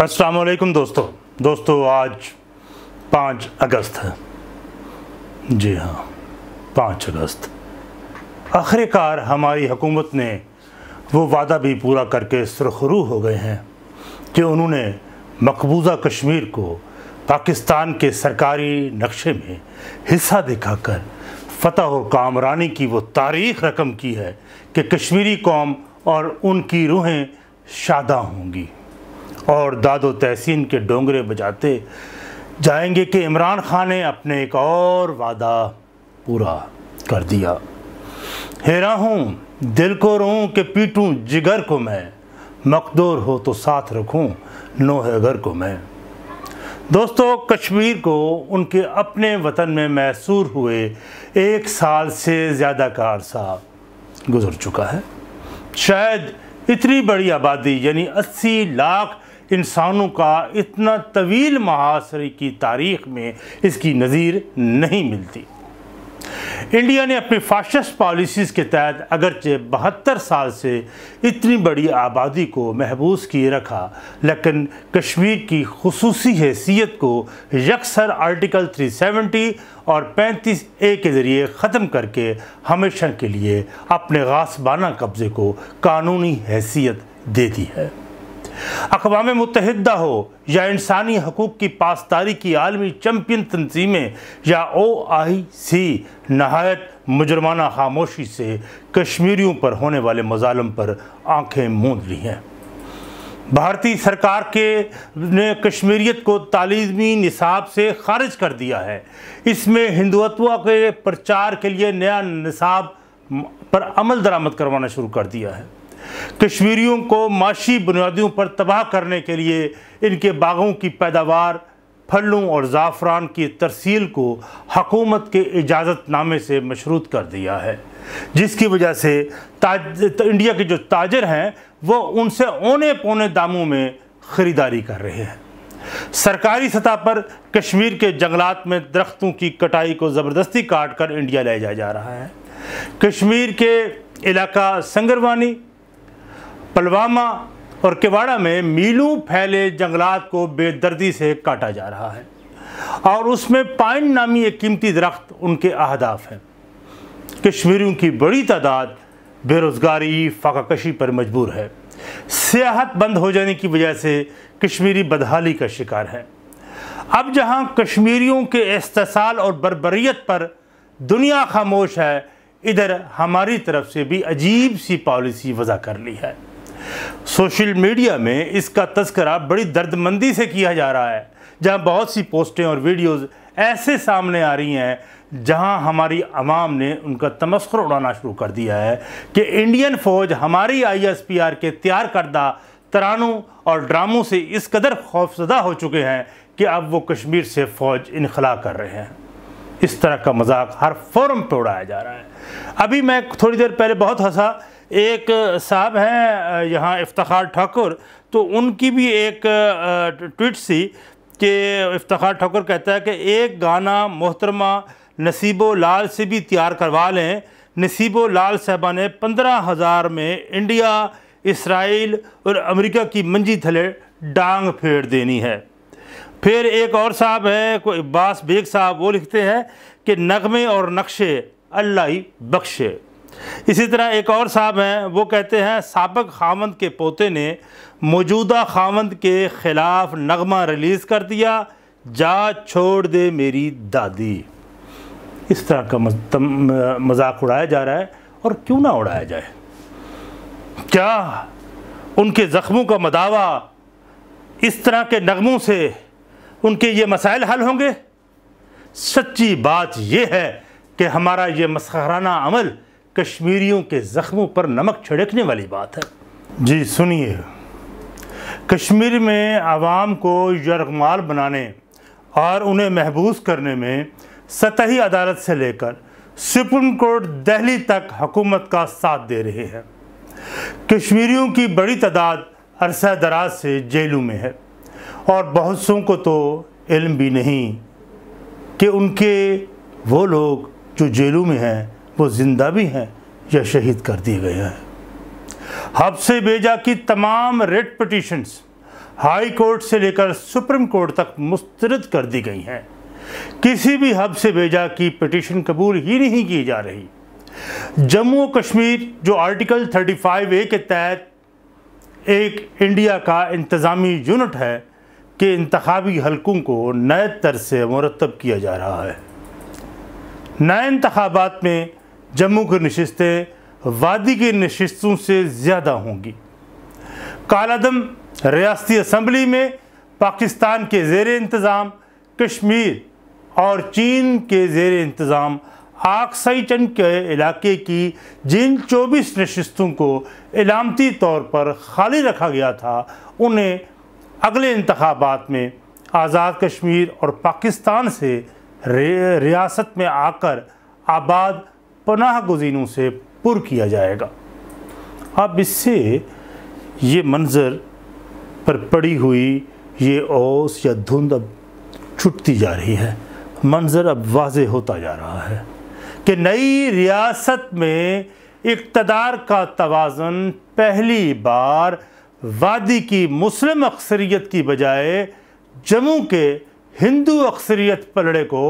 वालेकुम दोस्तों दोस्तों आज पाँच अगस्त है जी हाँ पाँच अगस्त आखिरकार हमारी हुकूमत ने वो वादा भी पूरा करके सुरखरू हो गए हैं कि उन्होंने मकबूजा कश्मीर को पाकिस्तान के सरकारी नक्शे में हिस्सा दिखाकर फतह और कामरानी की वो तारीख रकम की है कि कश्मीरी कौम और उनकी रूहें शादा होंगी और दादो तहसीन के डोंगरे बजाते जाएंगे कि इमरान खान ने अपने एक और वादा पूरा कर दिया हेरा हूँ दिल को रोऊं कि पीटूं जिगर को मैं मकदूर हो तो साथ रखूं नोहे घर को मैं दोस्तों कश्मीर को उनके अपने वतन में मैसूर हुए एक साल से ज़्यादा का अरसा गुजर चुका है शायद इतनी बड़ी आबादी यानी 80 लाख इंसानों का इतना तवील महासरे की तारीख में इसकी नज़ीर नहीं मिलती इंडिया ने अपनी फाशस पॉलिसीज़ के तहत अगरचे बहत्तर साल से इतनी बड़ी आबादी को महबूस किए रखा लेकिन कश्मीर की खसूसी हैसियत को यकसर आर्टिकल 370 और 35 ए के ज़रिए ख़त्म करके हमेशा के लिए अपने गासबाना कब्ज़े को कानूनी हैसियत दे दी है अकवा मुतहदा हो या इंसानी हकूक़ की पासदारी की आलमी चैम्पियन तनजीमें या ओ आई सी नहायत मुजरमाना खामोशी से कश्मीरियों पर होने वाले मजालम पर आंखें मूंद ली हैं भारतीय सरकार के ने कश्मीरीत को तालीमी निसाब से खारिज कर दिया है इसमें हिंदुत्व के प्रचार के लिए नया निसाब पर अमल दरामद करवाना शुरू कर दिया है कश्मीरियों को माशी बुनियादियों पर तबाह करने के लिए इनके बागों की पैदावार फलों और ज़ाफ़रान की तरसील को हकूमत के इजाज़तनामे से मशरूत कर दिया है जिसकी वजह से इंडिया के जो ताजर हैं वो उनसे औने पौने दामों में ख़रीदारी कर रहे हैं सरकारी सतह पर कश्मीर के जंगलात में दरख्तों की कटाई को ज़बरदस्ती काट कर इंडिया ले जाया जा रहा है कश्मीर के इलाका संगरवानी पुलवामा और किवाड़ा में मीलों फैले जंगलात को बेदर्दी से काटा जा रहा है और उसमें पाइन नामी एक कीमती दरख्त उनके अहदाफ हैं कश्मीरियों की बड़ी तादाद बेरोज़गारी फाकाकशी पर मजबूर है सियाहत बंद हो जाने की वजह से कश्मीरी बदहाली का शिकार है अब जहां कश्मीरियों के इस्तेसाल और बरबरीत पर दुनिया खामोश है इधर हमारी तरफ से भी अजीब सी पॉलिसी वजह कर ली है सोशल मीडिया में इसका तस्करा बड़ी दर्दमंदी से किया जा रहा है जहां बहुत सी पोस्टें और वीडियोस ऐसे सामने आ रही हैं जहां हमारी आवाम ने उनका तमस्कर उड़ाना शुरू कर दिया है कि इंडियन फ़ौज हमारी आईएसपीआर के तैयार करदा तरानों और ड्रामों से इस कदर खौफजदा हो चुके हैं कि अब वो कश्मीर से फ़ौज इनखला कर रहे हैं इस तरह का मजाक हर फोरम पर उड़ाया जा रहा है अभी मैं थोड़ी देर पहले बहुत हंसा एक साहब हैं यहाँ इफ्तार ठाकुर तो उनकी भी एक ट्वीट सी कि इफ्तार ठाकुर कहता है कि एक गाना मोहतरमा नसीबो लाल से भी तैयार करवा लें नसीबो लाल साहबा ने पंद्रह हज़ार में इंडिया इसराइल और अमेरिका की मंजी थले डांग फेर देनी है फिर एक और साहब है कोई अब्बास बेग साहब वो लिखते हैं कि नगमे और नक्शे अल्लाह ही बख्शे इसी तरह एक और साहब हैं वो कहते हैं सबक खामंद के पोते ने मौजूदा खामंद के ख़िलाफ़ नगमा रिलीज़ कर दिया जा छोड़ दे मेरी दादी इस तरह का मजाक उड़ाया जा रहा है और क्यों ना उड़ाया जाए क्या उनके ज़ख्मों का मदावा इस तरह के नगमों से उनके ये मसाइल हल होंगे सच्ची बात यह है कि हमारा ये मसखराना अमल कश्मीरियों के ज़ख्मों पर नमक छिड़कने वाली बात है जी सुनिए कश्मीर में आवाम को यरगमाल बनाने और उन्हें महबूस करने में सतही अदालत से लेकर सुप्रीम कोर्ट दिल्ली तक हुकूमत का साथ दे रहे हैं कश्मीरियों की बड़ी तादाद अरसा दराज से जेलों में है और बहुत सों को तो इल्म भी नहीं कि उनके वो लोग जो जेलों में हैं वो जिंदा भी हैं या शहीद कर दिए गए हैं हबसे बेजा की तमाम रेड पटिशन्स हाई कोर्ट से लेकर सुप्रीम कोर्ट तक मुस्तरद कर दी गई हैं किसी भी हब से बेजा की पटिशन कबूल ही नहीं की जा रही जम्मू कश्मीर जो आर्टिकल 35 ए के तहत एक इंडिया का इंतज़ामी यूनिट है कि इंतबी हलकों को नए तर से मुरतब किया जा रहा है नए इंतबात में जम्मू की नशस्तें वादी की नशस्तों से ज़्यादा होंगी कालादम रियाती असम्बली में पाकिस्तान के जेर इंतज़ाम कश्मीर और चीन के जेर इंतज़ाम आक्साइचन के इलाके की जिन 24 नशस्तों को इलामती तौर पर खाली रखा गया था उन्हें अगले इंतबात में आज़ाद कश्मीर और पाकिस्तान से रियासत में आकर आबाद पनाह गुजीनों से पुर किया जाएगा अब इससे ये मंज़र पर पड़ी हुई ये ओस या धुंध अब छुटती जा रही है मंज़र अब वाज होता जा रहा है कि नई रियासत में इकतदार का तोज़न पहली बार वादी की मुस्लिम अक्सरियत की बजाय जम्मू के हिंदू अक्सरियत पलड़े को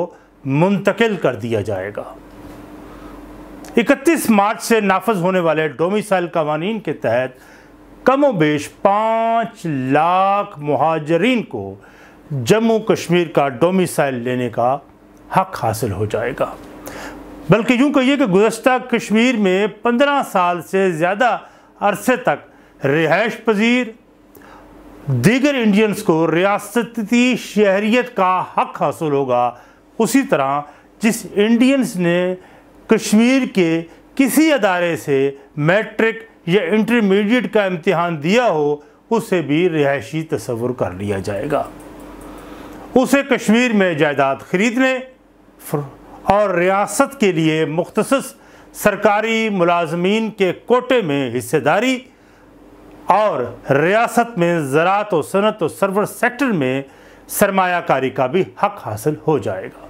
मुंतकिल कर दिया जाएगा 31 मार्च से नाफज होने वाले डोमिसाइल कवानी के तहत कमो बेश पाँच लाख महाजरीन को जम्मू कश्मीर का डोमिसाइल लेने का हक हासिल हो जाएगा बल्कि यूँ कहिए कि गुज्त कश्मीर में पंद्रह साल से ज़्यादा अरसे तक रिहाइश पजीर दीगर इंडियंस को रियासती शहरीत का हक हासिल होगा उसी तरह जिस इंडियंस ने कश्मीर के किसी अदारे से मैट्रिक या इंटरमीडिएट का इम्तहान दिया हो उसे भी रिहायशी तस्वुर कर लिया जाएगा उसे कश्मीर में जायदाद ख़रीदने और रियासत के लिए मुख्तस सरकारी मुलाजमीन के कोटे में हिस्सेदारी और रियासत में ज़रात व सनत व सरवर सेक्टर में सरमाकारी का भी हक हासिल हो जाएगा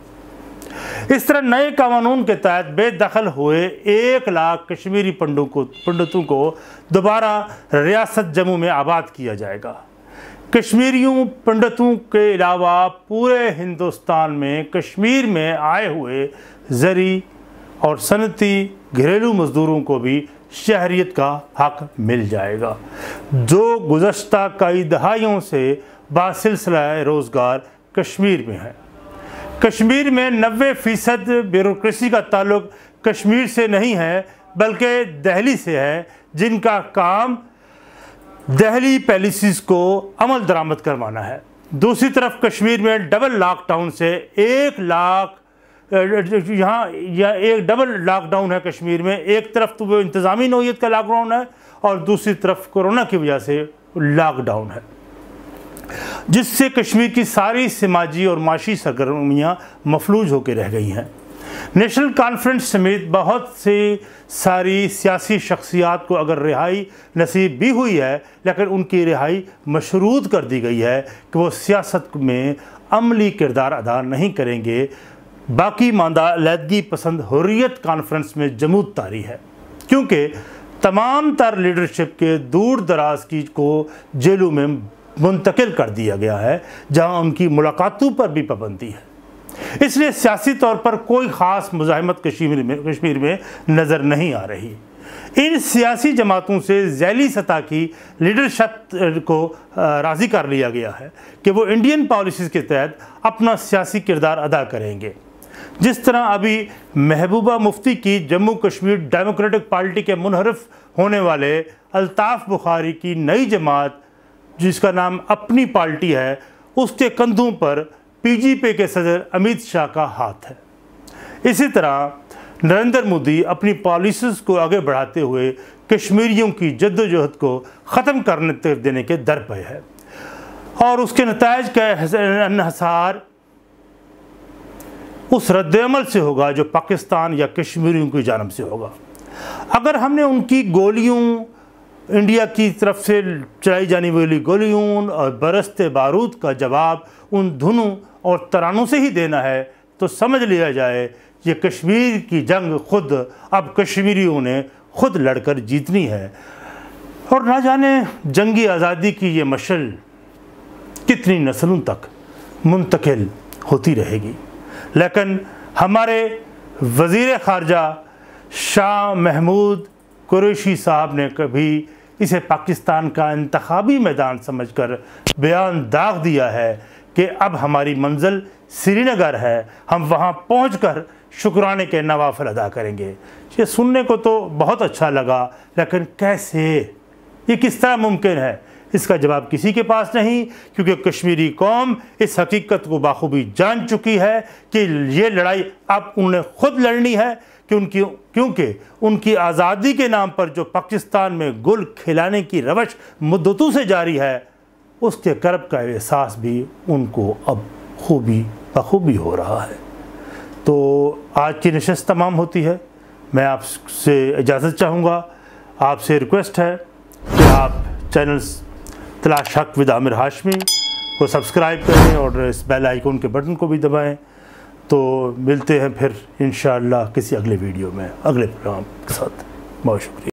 इस तरह नए कानून के तहत बेदखल हुए एक लाख कश्मीरी पंडों को पंडितों को दोबारा रियासत जम्मू में आबाद किया जाएगा कश्मीरियों पंडितों के अलावा पूरे हिंदुस्तान में कश्मीर में आए हुए जरी और सनती घरेलू मज़दूरों को भी शहरीत का हक मिल जाएगा जो गुजशत कई दहाइयों से बासिलसिला रोज़गार कश्मीर में है कश्मीर में नबे फ़ीसद ब्यूरोसी का ताल्लुक कश्मीर से नहीं है बल्कि दहली से है जिनका काम दहली पॉलिसीज़ को अमल दरामद करवाना है दूसरी तरफ कश्मीर में डबल लॉकडाउन से एक लाख यहाँ या एक डबल लॉकडाउन है कश्मीर में एक तरफ तो वो इंतज़ामी नोयत का लॉकडाउन है और दूसरी तरफ कोरोना की वजह से लॉकडाउन है जिससे कश्मीर की सारी समाजी और माशी सरगर्मियाँ मफलूज होकर रह गई हैं नेशनल कॉन्फ्रेंस समेत बहुत से सारी सियासी शख्सियात को अगर रिहाई नसीब भी हुई है लेकिन उनकी रिहाई मशरूत कर दी गई है कि वो सियासत में अमली किरदार अदा नहीं करेंगे बाकी मानदा अलीदगी पसंद हुर्रियत कॉन्फ्रेंस में जमूत तारी है क्योंकि तमाम तर लीडरशिप के दूर दराज की को जेलों में मुंतकिल कर दिया गया है जहाँ उनकी मुलाकातों पर भी पाबंदी है इसलिए सियासी तौर पर कोई ख़ास मुजामत कश्मीर में कश्मीर में नज़र नहीं आ रही इन सियासी जमातों से जैली सतह की लीडरशिप को राज़ी कर लिया गया है कि वो इंडियन पॉलिसीज़ के तहत अपना सियासी किरदार अदा करेंगे जिस तरह अभी महबूबा मुफ्ती की जम्मू कश्मीर डेमोक्रेटिक पार्टी के मुनहरफ होने वाले अल्ताफ़ बुखारी की नई जमात जिसका नाम अपनी पार्टी है उसके कंधों पर पीजीपी के सदर अमित शाह का हाथ है इसी तरह नरेंद्र मोदी अपनी पॉलिसीज़ को आगे बढ़ाते हुए कश्मीरियों की जद्दोजहद को ख़त्म करने देने के दर पर है और उसके नतज का अनहसार उस रद्दमल से होगा जो पाकिस्तान या कश्मीरियों की जानब से होगा अगर हमने उनकी गोलियों इंडिया की तरफ से चलाई जाने वाली गोलियों और बरसते बारूद का जवाब उन धुनों और तरानों से ही देना है तो समझ लिया जाए ये कश्मीर की जंग खुद अब कश्मीरियों ने खुद लड़कर जीतनी है और ना जाने जंगी आज़ादी की ये मशल कितनी नस्लों तक मुंतकिल होती रहेगी लेकिन हमारे वजीर ख़ारजा शाह महमूद कुरैशी साहब ने कभी इसे पाकिस्तान का इंतबी मैदान समझ कर बयान दाग दिया है कि अब हमारी मंजिल श्रीनगर है हम वहाँ पहुँच कर शुक्राने के नवाफल अदा करेंगे ये सुनने को तो बहुत अच्छा लगा लेकिन कैसे ये किस तरह मुमकिन है इसका जवाब किसी के पास नहीं क्योंकि कश्मीरी कौम इस हकीकत को बाखूबी जान चुकी है कि ये लड़ाई अब उन्हें खुद लड़नी है उनकी क्योंकि उनकी आज़ादी के नाम पर जो पाकिस्तान में गुल खिलाने की रवश मुद्दतों से जारी है उसके करब का एहसास भी उनको अब खूबी बखूबी हो रहा है तो आज की नशस्त तमाम होती है मैं आपसे इजाज़त चाहूँगा आपसे रिक्वेस्ट है कि आप चैनल तलाश हक विद आमिर हाशमी को सब्सक्राइब करें और इस बेल आइकन के बटन को भी दबाएं तो मिलते हैं फिर इन किसी अगले वीडियो में अगले प्रोग्राम के साथ बहुत शुक्रिया